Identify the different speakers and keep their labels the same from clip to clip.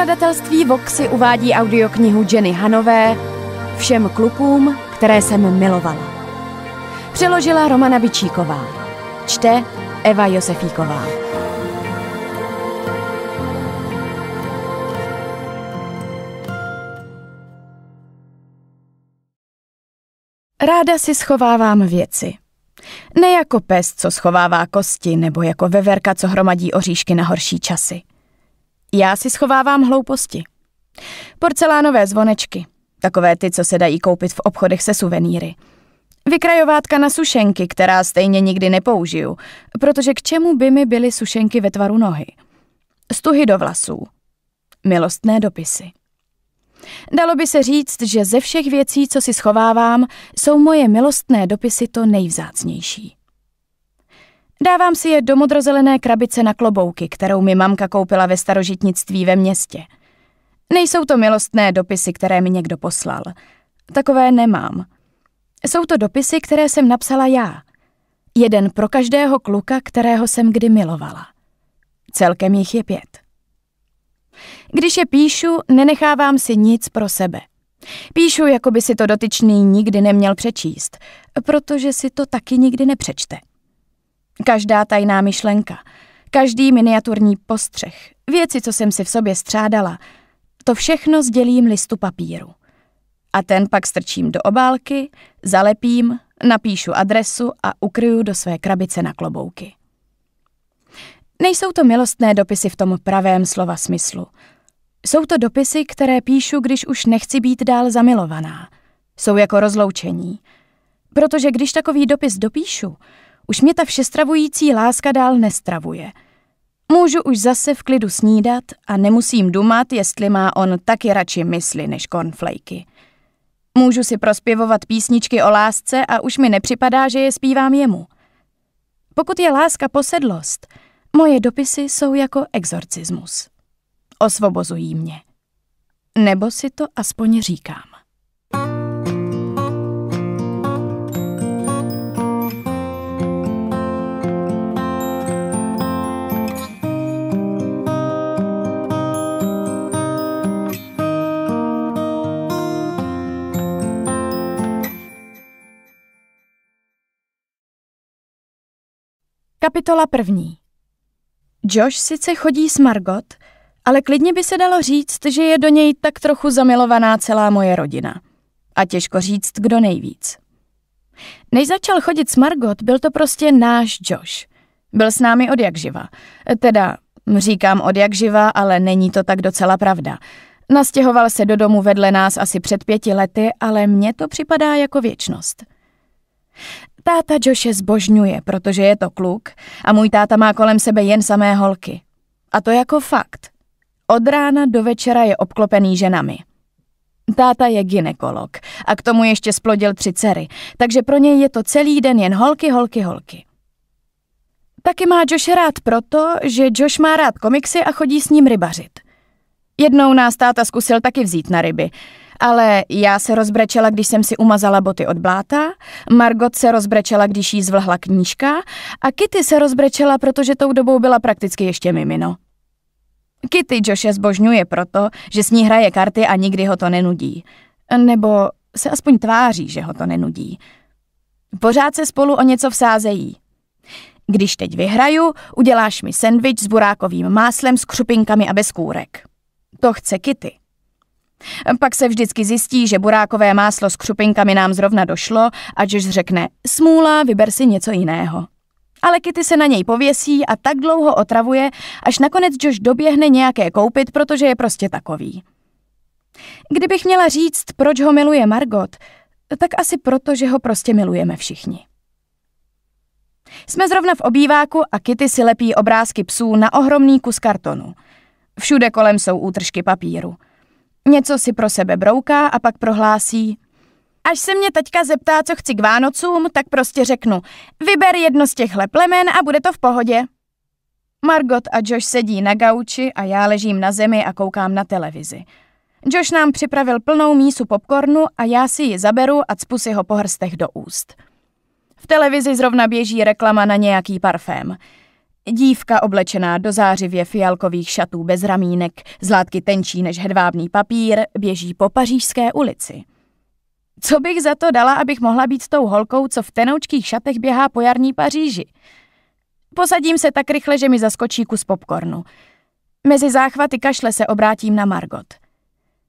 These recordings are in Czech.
Speaker 1: Nakladatelství Voxy uvádí audioknihu Jenny Hanové Všem klukům, které jsem milovala. Přeložila Romana Bičíková. Čte Eva Josefíková. Ráda si schovávám věci. Ne jako pes, co schovává kosti, nebo jako veverka, co hromadí oříšky na horší časy. Já si schovávám hlouposti. Porcelánové zvonečky, takové ty, co se dají koupit v obchodech se suvenýry. Vykrajovátka na sušenky, která stejně nikdy nepoužiju, protože k čemu by mi byly sušenky ve tvaru nohy? Stuhy do vlasů. Milostné dopisy. Dalo by se říct, že ze všech věcí, co si schovávám, jsou moje milostné dopisy to nejvzácnější. Dávám si je do modrozelené krabice na klobouky, kterou mi mamka koupila ve starožitnictví ve městě. Nejsou to milostné dopisy, které mi někdo poslal. Takové nemám. Jsou to dopisy, které jsem napsala já. Jeden pro každého kluka, kterého jsem kdy milovala. Celkem jich je pět. Když je píšu, nenechávám si nic pro sebe. Píšu, jako by si to dotyčný nikdy neměl přečíst, protože si to taky nikdy nepřečte. Každá tajná myšlenka, každý miniaturní postřeh, věci, co jsem si v sobě střádala, to všechno sdělím listu papíru. A ten pak strčím do obálky, zalepím, napíšu adresu a ukryju do své krabice na klobouky. Nejsou to milostné dopisy v tom pravém slova smyslu. Jsou to dopisy, které píšu, když už nechci být dál zamilovaná. Jsou jako rozloučení. Protože když takový dopis dopíšu, už mě ta všestravující láska dál nestravuje. Můžu už zase v klidu snídat a nemusím dumat, jestli má on taky radši mysli než konflejky. Můžu si prospěvovat písničky o lásce a už mi nepřipadá, že je zpívám jemu. Pokud je láska posedlost, moje dopisy jsou jako exorcismus. Osvobozují mě. Nebo si to aspoň říkám. Kapitola první. Josh sice chodí s Margot, ale klidně by se dalo říct, že je do něj tak trochu zamilovaná celá moje rodina. A těžko říct, kdo nejvíc. Než začal chodit s Margot, byl to prostě náš Josh. Byl s námi od jak živa. Teda, říkám od jak živa, ale není to tak docela pravda. Nastěhoval se do domu vedle nás asi před pěti lety, ale mně to připadá jako věčnost. Táta Joše zbožňuje, protože je to kluk a můj táta má kolem sebe jen samé holky. A to jako fakt. Od rána do večera je obklopený ženami. Táta je ginekolog a k tomu ještě splodil tři dcery, takže pro něj je to celý den jen holky, holky, holky. Taky má Josh rád proto, že Josh má rád komiksy a chodí s ním rybařit. Jednou nás táta zkusil taky vzít na ryby – ale já se rozbrečela, když jsem si umazala boty od bláta, Margot se rozbrečela, když jí zvlhla knížka a Kitty se rozbrečela, protože tou dobou byla prakticky ještě mimino. Kitty Joše zbožňuje proto, že s ní hraje karty a nikdy ho to nenudí. Nebo se aspoň tváří, že ho to nenudí. Pořád se spolu o něco vsázejí. Když teď vyhraju, uděláš mi sendvič s burákovým máslem, s křupinkami a bez kůrek. To chce Kitty. Pak se vždycky zjistí, že burákové máslo s křupinkami nám zrovna došlo a Josh řekne, smůla, vyber si něco jiného. Ale Kitty se na něj pověsí a tak dlouho otravuje, až nakonec Josh doběhne nějaké koupit, protože je prostě takový. Kdybych měla říct, proč ho miluje Margot, tak asi proto, že ho prostě milujeme všichni. Jsme zrovna v obýváku a Kitty si lepí obrázky psů na ohromný kus kartonu. Všude kolem jsou útržky papíru – Něco si pro sebe brouká a pak prohlásí. Až se mě teďka zeptá, co chci k Vánocům, tak prostě řeknu, vyber jedno z těchhle plemen a bude to v pohodě. Margot a Josh sedí na gauči a já ležím na zemi a koukám na televizi. Josh nám připravil plnou mísu popcornu a já si ji zaberu a cpu si ho po hrstech do úst. V televizi zrovna běží reklama na nějaký parfém – Dívka oblečená do zářivě fialkových šatů bez ramínek, zlátky tenčí než hedvábný papír, běží po pařížské ulici. Co bych za to dala, abych mohla být tou holkou, co v tenoučkých šatech běhá po jarní Paříži? Posadím se tak rychle, že mi zaskočí kus popcornu. Mezi záchvaty kašle se obrátím na Margot.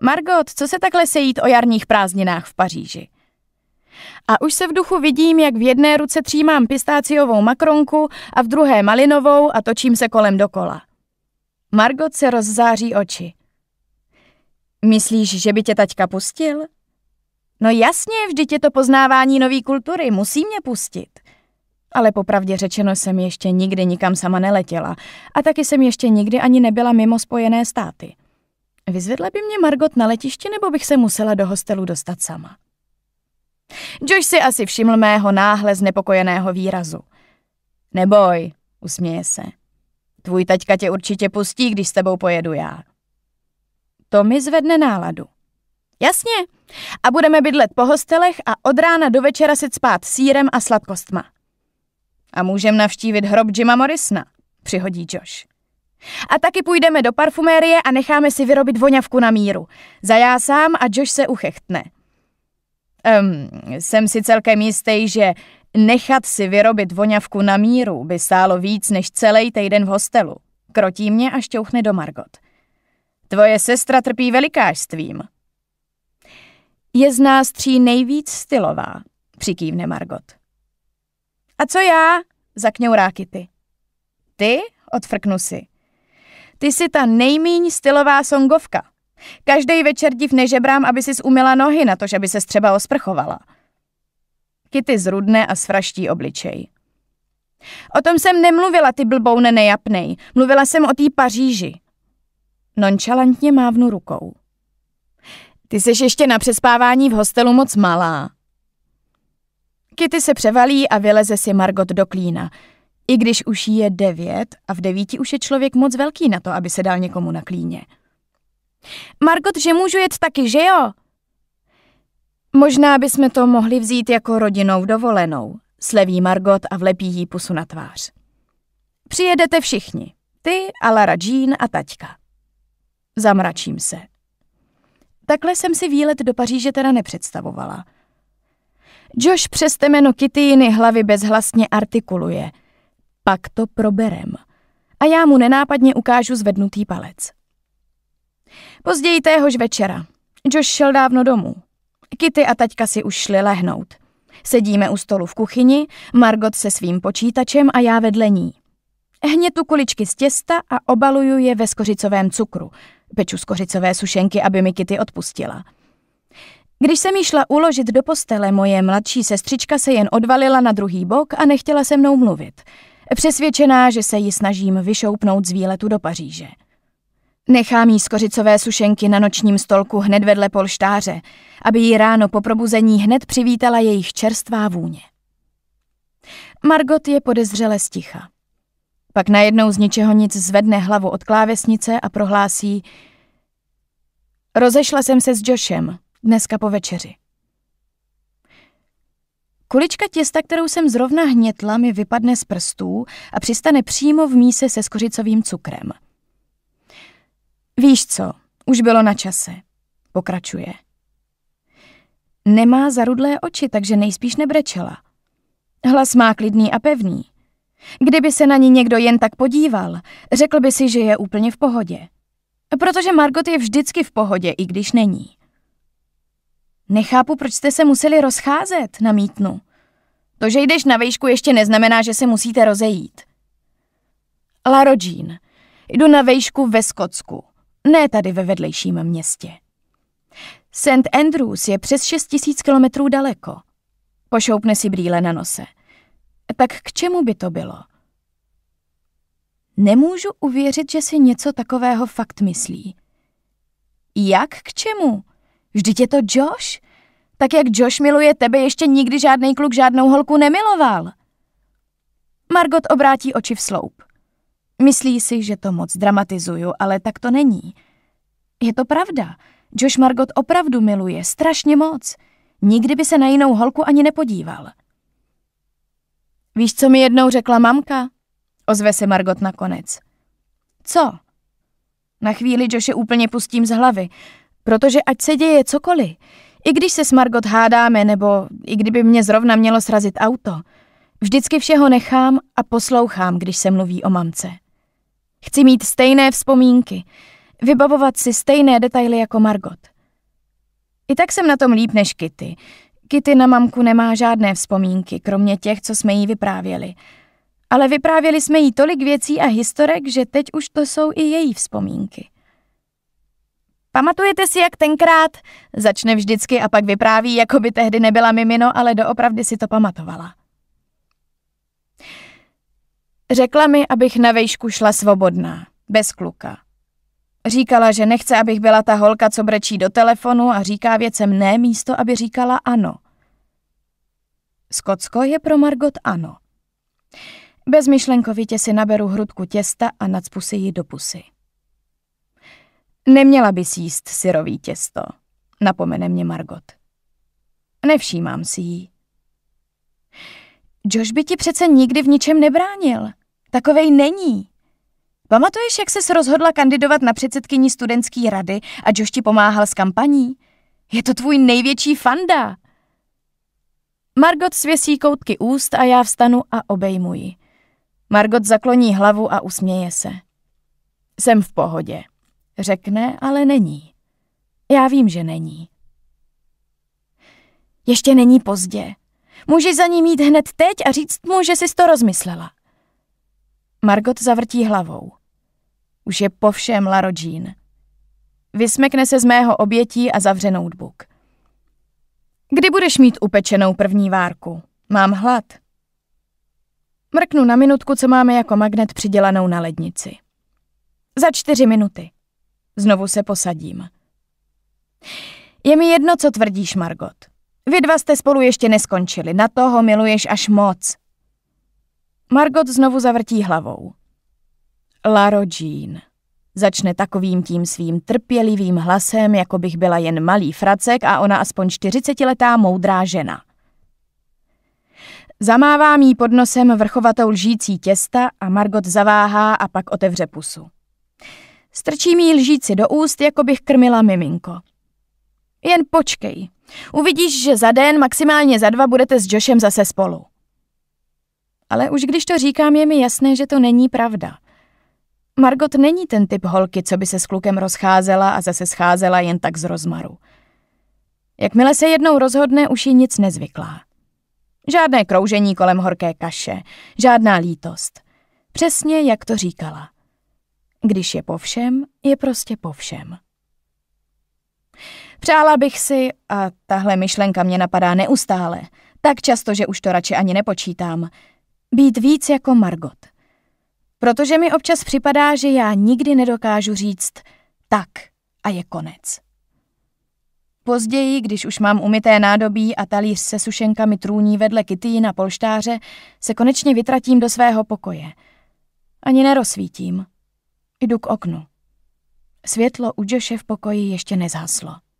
Speaker 1: Margot, co se takhle sejít o jarních prázdninách v Paříži? A už se v duchu vidím, jak v jedné ruce třímám pistáciovou makronku a v druhé malinovou a točím se kolem dokola. Margot se rozzáří oči. Myslíš, že by tě taťka pustil? No jasně, vždyť je to poznávání nové kultury, musí mě pustit. Ale popravdě řečeno jsem ještě nikdy nikam sama neletěla a taky jsem ještě nikdy ani nebyla mimo Spojené státy. Vyzvedla by mě Margot na letišti nebo bych se musela do hostelu dostat sama? Josh si asi všiml mého náhle znepokojeného výrazu. Neboj, usměje se. Tvůj taťka tě určitě pustí, když s tebou pojedu já. To mi zvedne náladu. Jasně. A budeme bydlet po hostelech a od rána do večera si spát sírem a sladkostma. A můžem navštívit hrob Jima Morrisona, přihodí Josh. A taky půjdeme do parfumérie a necháme si vyrobit voňavku na míru. Zajásám a Josh se uchechtne. Um, jsem si celkem jistý, že nechat si vyrobit voňavku na míru by stálo víc než celý týden v hostelu. Krotí mě a šťouchne do Margot. Tvoje sestra trpí velikářstvím. Je z nás tří nejvíc stylová, přikývne Margot. A co já? ráky ty. Ty? Odfrknu si. Ty jsi ta nejmíň stylová songovka. Každý večer div nežebrám, aby si umila nohy na to, že by se třeba osprchovala. Kitty zrudne a svraští obličej. O tom jsem nemluvila, ty blbou nejapnej. Mluvila jsem o té Paříži. Nonchalantně mávnu rukou. Ty seš ještě na přespávání v hostelu moc malá. Kitty se převalí a vyleze si Margot do klína. I když už jí je devět a v devíti už je člověk moc velký na to, aby se dal někomu na klíně. Margot, že můžu jet taky, že jo? Možná bychom to mohli vzít jako rodinou dovolenou, sleví Margot a vlepí jí pusu na tvář. Přijedete všichni, ty, Alara Jean a taťka. Zamračím se. Takhle jsem si výlet do Paříže teda nepředstavovala. Josh přes temeno Kittyjiny hlavy bezhlasně artikuluje. Pak to proberem. A já mu nenápadně ukážu zvednutý palec. Později téhož večera. Josh šel dávno domů. Kitty a taťka si už šli lehnout. Sedíme u stolu v kuchyni, Margot se svým počítačem a já vedle ní. Hnětu kuličky z těsta a obaluju je ve skořicovém cukru. Peču skořicové sušenky, aby mi Kitty odpustila. Když jsem ji šla uložit do postele, moje mladší sestřička se jen odvalila na druhý bok a nechtěla se mnou mluvit. Přesvědčená, že se ji snažím vyšoupnout z výletu do Paříže. Nechám jí skořicové sušenky na nočním stolku hned vedle polštáře, aby ji ráno po probuzení hned přivítala jejich čerstvá vůně. Margot je podezřele sticha. Pak najednou z ničeho nic zvedne hlavu od klávesnice a prohlásí Rozešla jsem se s Joshem dneska po večeři. Kulička těsta, kterou jsem zrovna hnětla, mi vypadne z prstů a přistane přímo v míse se skořicovým cukrem – Víš co, už bylo na čase. Pokračuje. Nemá zarudlé oči, takže nejspíš nebrečela. Hlas má klidný a pevný. Kdyby se na ní někdo jen tak podíval, řekl by si, že je úplně v pohodě. Protože Margot je vždycky v pohodě, i když není. Nechápu, proč jste se museli rozcházet, namítnu. To, že jdeš na vejšku, ještě neznamená, že se musíte rozejít. Laro Jean, jdu na vejšku ve Skotsku ne tady ve vedlejším městě. St. Andrews je přes tisíc kilometrů daleko. Pošoupne si brýle na nose. Tak k čemu by to bylo? Nemůžu uvěřit, že si něco takového fakt myslí. Jak k čemu? Vždyť je to Josh? Tak jak Josh miluje tebe, ještě nikdy žádný kluk žádnou holku nemiloval. Margot obrátí oči v sloup. Myslí si, že to moc dramatizuju, ale tak to není. Je to pravda. Josh Margot opravdu miluje, strašně moc. Nikdy by se na jinou holku ani nepodíval. Víš, co mi jednou řekla mamka? Ozve se Margot nakonec. Co? Na chvíli Joše úplně pustím z hlavy, protože ať se děje cokoliv, i když se s Margot hádáme nebo i kdyby mě zrovna mělo srazit auto, vždycky všeho nechám a poslouchám, když se mluví o mamce. Chci mít stejné vzpomínky, vybavovat si stejné detaily jako Margot. I tak jsem na tom líp než Kitty. Kitty na mamku nemá žádné vzpomínky, kromě těch, co jsme jí vyprávěli. Ale vyprávěli jsme jí tolik věcí a historek, že teď už to jsou i její vzpomínky. Pamatujete si, jak tenkrát? Začne vždycky a pak vypráví, jako by tehdy nebyla mimino, ale doopravdy si to pamatovala. Řekla mi, abych na vejšku šla svobodná, bez kluka. Říkala, že nechce, abych byla ta holka, co brečí do telefonu a říká věcem ne místo, aby říkala ano. Skotsko je pro Margot ano. Bezmyšlenkovitě si naberu hrudku těsta a nacpu si ji do pusy. Neměla bys jíst syrový těsto, napomene mě Margot. Nevšímám si jí. Josh by ti přece nikdy v ničem nebránil, Takovej není. Pamatuješ, jak ses rozhodla kandidovat na předsedkyni studentské rady a Još ti pomáhal s kampaní? Je to tvůj největší fanda. Margot svěsí koutky úst a já vstanu a obejmu ji. Margot zakloní hlavu a usměje se. Jsem v pohodě. Řekne, ale není. Já vím, že není. Ještě není pozdě. Můžeš za ní mít hned teď a říct mu, že jsi to rozmyslela. Margot zavrtí hlavou. Už je po všem, Laro Jean. Vysmekne se z mého obětí a zavře notebook. Kdy budeš mít upečenou první várku? Mám hlad. Mrknu na minutku, co máme jako magnet přidělanou na lednici. Za čtyři minuty. Znovu se posadím. Je mi jedno, co tvrdíš, Margot. Vy dva jste spolu ještě neskončili, na toho miluješ až moc. Margot znovu zavrtí hlavou. Laro Jean. Začne takovým tím svým trpělivým hlasem, jako bych byla jen malý fracek a ona aspoň 40-letá moudrá žena. Zamává jí pod nosem vrchovatou lžící těsta a Margot zaváhá a pak otevře pusu. Strčí mi lžíci do úst, jako bych krmila miminko. Jen počkej. Uvidíš, že za den, maximálně za dva budete s Joshem zase spolu ale už když to říkám, je mi jasné, že to není pravda. Margot není ten typ holky, co by se s klukem rozcházela a zase scházela jen tak z rozmaru. Jakmile se jednou rozhodne, už ji nic nezvyklá. Žádné kroužení kolem horké kaše, žádná lítost. Přesně jak to říkala. Když je po všem, je prostě po všem. Přála bych si, a tahle myšlenka mě napadá neustále, tak často, že už to radši ani nepočítám – být víc jako Margot. Protože mi občas připadá, že já nikdy nedokážu říct tak a je konec. Později, když už mám umyté nádobí a talíř se sušenkami trůní vedle Kitty na polštáře, se konečně vytratím do svého pokoje. Ani nerozsvítím. Jdu k oknu. Světlo u Joše v pokoji ještě nezhaslo.